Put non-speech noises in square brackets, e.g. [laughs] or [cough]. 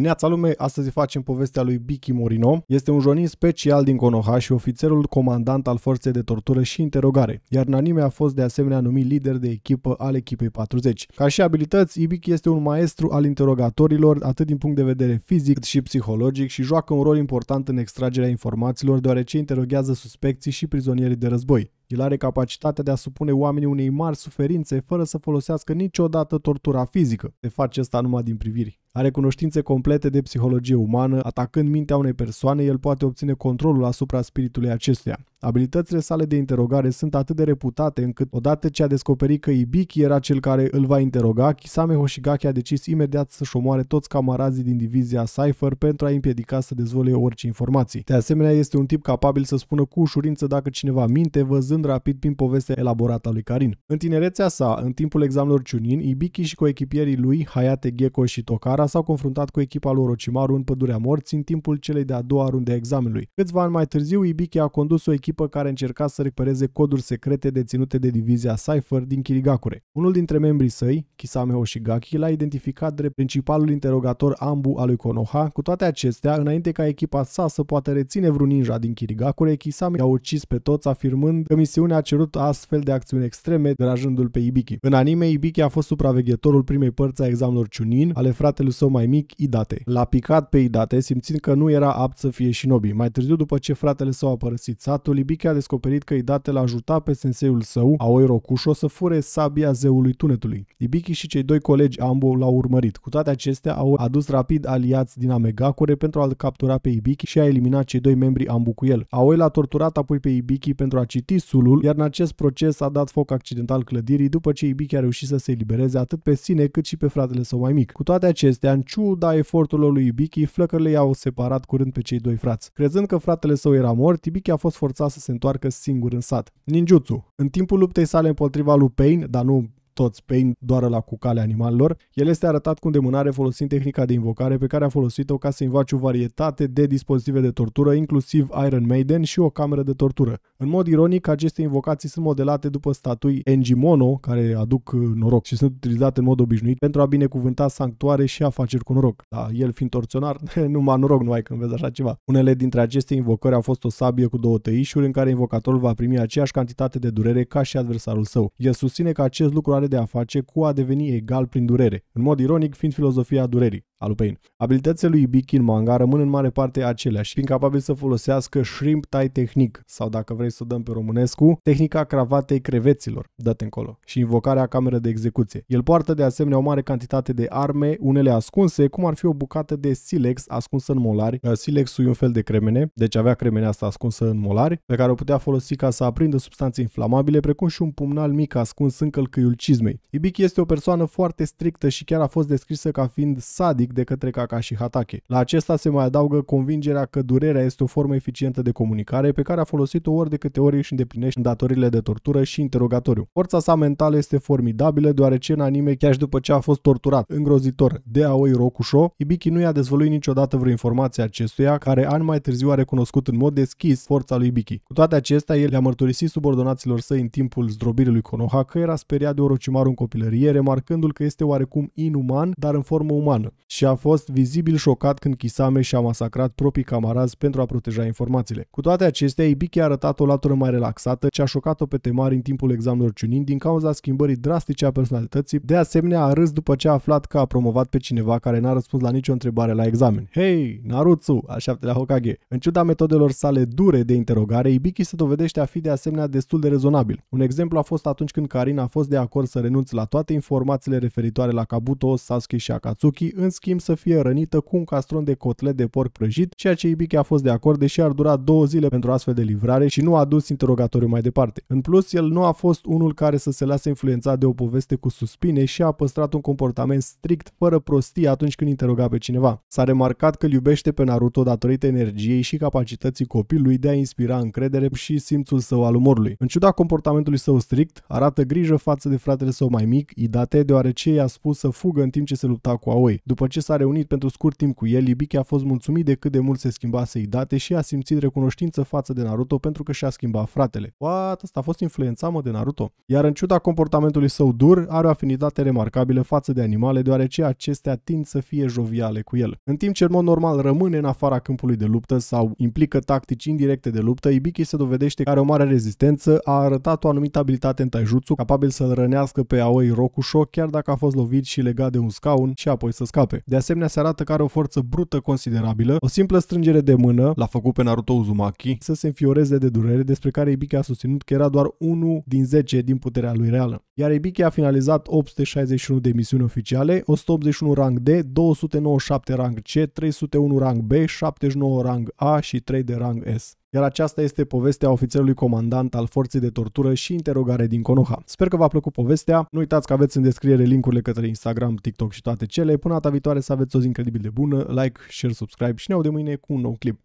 Neața lume, astăzi facem povestea lui Biki Morino. Este un jonin special din Konoha și ofițerul comandant al forței de tortură și interogare, iar în anime a fost de asemenea numit lider de echipă al echipei 40. Ca și abilități, Ibiki este un maestru al interogatorilor, atât din punct de vedere fizic cât și psihologic și joacă un rol important în extragerea informațiilor, deoarece interoghează suspecții și prizonierii de război. El are capacitatea de a supune oamenii unei mari suferințe fără să folosească niciodată tortura fizică. Se face asta numai din priviri. Are cunoștințe complete de psihologie umană, atacând mintea unei persoane, el poate obține controlul asupra spiritului acesteia. Abilitățile sale de interogare sunt atât de reputate încât odată ce a descoperit că Ibiki era cel care îl va interoga, Kisame Hoshigaki a decis imediat să-și omoare toți camarazii din divizia Cypher pentru a împiedica să dezvolie orice informații. De asemenea, este un tip capabil să spună cu ușurință dacă cineva minte, văzând rapid prin povestea elaborată a lui Karin. În tinerețea sa, în timpul examenelor Chunin, Ibiki și coechipierii lui, Hayate Gecko și Tokara, s-au confruntat cu echipa lui Orochimaru în pădurea morții în timpul celei de-a doua runde a examenului. Câțiva ani mai târziu, Ibiki a condus o echipă echipă care încerca să recupereze coduri secrete deținute de divizia Cypher din Kirigakure. Unul dintre membrii săi, Kisame Oshigaki, l-a identificat drept principalul interogator Ambu al lui Konoha. Cu toate acestea, înainte ca echipa sa să poată reține vreun ninja din Kirigakure, Kisame i-a ucis pe toți afirmând că misiunea a cerut astfel de acțiuni extreme, derajându-l pe Ibiki. În anime, Ibiki a fost supraveghetorul primei părți a examenului Chunin, ale fratelui său mai mic, Idate. L-a picat pe Idate, simțind că nu era apt să fie shinobi. Mai târziu, după ce fratele său a părăsit satul, Libiche a descoperit că Idate l-a ajutat pe senseiul său, Aoi Rokusho, să fure sabia zeului tunetului. Ibiki și cei doi colegi ambo l-au urmărit. Cu toate acestea, au adus rapid aliați din Amegakure pentru a-l captura pe Ibiki și a eliminat cei doi membri ambu cu el. Aoi l-a torturat apoi pe Ibiki pentru a citi sulul, iar în acest proces a dat foc accidental clădirii după ce Ibiki a reușit să se elibereze atât pe sine cât și pe fratele său mai mic. Cu toate acestea, în ciuda eforturilor lui Ibiki, flăcările i-au separat curând pe cei doi frați. Crezând că fratele său era mort, Ibiki a fost forțat lupta să se întoarcă singur în sat. Ninjutsu. În timpul luptei sale împotriva lui Pain, dar nu toți Pain doar la cu cale animalelor, el este arătat cu îndemânare folosind tehnica de invocare pe care a folosit-o ca să invoace o varietate de dispozitive de tortură, inclusiv Iron Maiden și o cameră de tortură. În mod ironic, aceste invocații sunt modelate după statui Engimono, care aduc uh, noroc și sunt utilizate în mod obișnuit pentru a binecuvânta sanctuare și afaceri cu noroc. Da, el fiind torționar, [laughs] numai noroc nu ai când vezi așa ceva. Unele dintre aceste invocări au fost o sabie cu două tăișuri în care invocatorul va primi aceeași cantitate de durere ca și adversarul său. El susține că acest lucru are de a face cu a deveni egal prin durere, în mod ironic fiind filozofia durerii al Abilitățile lui Ibiki în manga rămân în mare parte aceleași, fiind capabil să folosească shrimp tai tehnic, sau dacă vrei să o dăm pe românescu, tehnica cravatei creveților, dat încolo, și invocarea cameră de execuție. El poartă de asemenea o mare cantitate de arme, unele ascunse, cum ar fi o bucată de silex ascunsă în molari. Uh, silexul e un fel de cremene, deci avea cremenea asta ascunsă în molari, pe care o putea folosi ca să aprindă substanțe inflamabile, precum și un pumnal mic ascuns în călcâiul cizmei. Ibiki este o persoană foarte strictă și chiar a fost descrisă ca fiind sadic fizic de către și Hatake. La acesta se mai adaugă convingerea că durerea este o formă eficientă de comunicare pe care a folosit-o ori de câte ori își îndeplinește datorile de tortură și interogatoriu. Forța sa mentală este formidabilă deoarece în anime, chiar și după ce a fost torturat îngrozitor de Aoi Rokusho, Ibiki nu i-a dezvăluit niciodată vreo informație acestuia, care ani mai târziu a recunoscut în mod deschis forța lui Ibiki. Cu toate acestea, el le-a mărturisit subordonaților săi în timpul zdrobirii lui Konoha că era speriat de Orochimaru în copilărie, remarcându-l că este oarecum inuman, dar în formă umană și a fost vizibil șocat când Kisame și-a masacrat proprii camarazi pentru a proteja informațiile. Cu toate acestea, Ibiki a arătat o latură mai relaxată, ce a șocat-o pe temari în timpul examenelor Chunin din cauza schimbării drastice a personalității. De asemenea, a râs după ce a aflat că a promovat pe cineva care n-a răspuns la nicio întrebare la examen. Hei, Așa al șaptelea Hokage. În ciuda metodelor sale dure de interogare, Ibiki se dovedește a fi de asemenea destul de rezonabil. Un exemplu a fost atunci când Karin a fost de acord să renunțe la toate informațiile referitoare la Kabuto, Sasuke și Akatsuki, în schimb schimb să fie rănită cu un castron de cotlet de porc prăjit, ceea ce Ibiche a fost de acord, deși ar dura două zile pentru astfel de livrare și nu a dus interogatoriu mai departe. În plus, el nu a fost unul care să se lase influențat de o poveste cu suspine și a păstrat un comportament strict, fără prostii atunci când interoga pe cineva. S-a remarcat că îl iubește pe Naruto datorită energiei și capacității copilului de a inspira încredere și simțul său al umorului. În ciuda comportamentului său strict, arată grijă față de fratele său mai mic, Idate, deoarece i-a spus să fugă în timp ce se lupta cu Aoi. După ce ce s-a reunit pentru scurt timp cu el, Ibiki a fost mulțumit de cât de mult se schimbase date și a simțit recunoștință față de Naruto pentru că și-a schimbat fratele. What? Asta a fost influențat, mă, de Naruto. Iar în ciuda comportamentului său dur, are o afinitate remarcabilă față de animale, deoarece acestea tind să fie joviale cu el. În timp ce în mod normal rămâne în afara câmpului de luptă sau implică tactici indirecte de luptă, Ibiki se dovedește că are o mare rezistență, a arătat o anumită abilitate în taijutsu, capabil să-l rănească pe Aoi Rokusho, chiar dacă a fost lovit și legat de un scaun și apoi să scape. De asemenea, se arată că are o forță brută considerabilă, o simplă strângere de mână, l-a făcut pe Naruto Uzumaki, să se înfioreze de durere, despre care Ibiki a susținut că era doar 1 din 10 din puterea lui reală. Iar Ibiki a finalizat 861 de misiuni oficiale, 181 rang D, 297 rang C, 301 rang B, 79 rang A și 3 de rang S iar aceasta este povestea ofițerului comandant al forței de tortură și interogare din Konoha. Sper că v-a plăcut povestea, nu uitați că aveți în descriere linkurile către Instagram, TikTok și toate cele. Până data viitoare să aveți o zi incredibil de bună, like, share, subscribe și ne audem mâine cu un nou clip.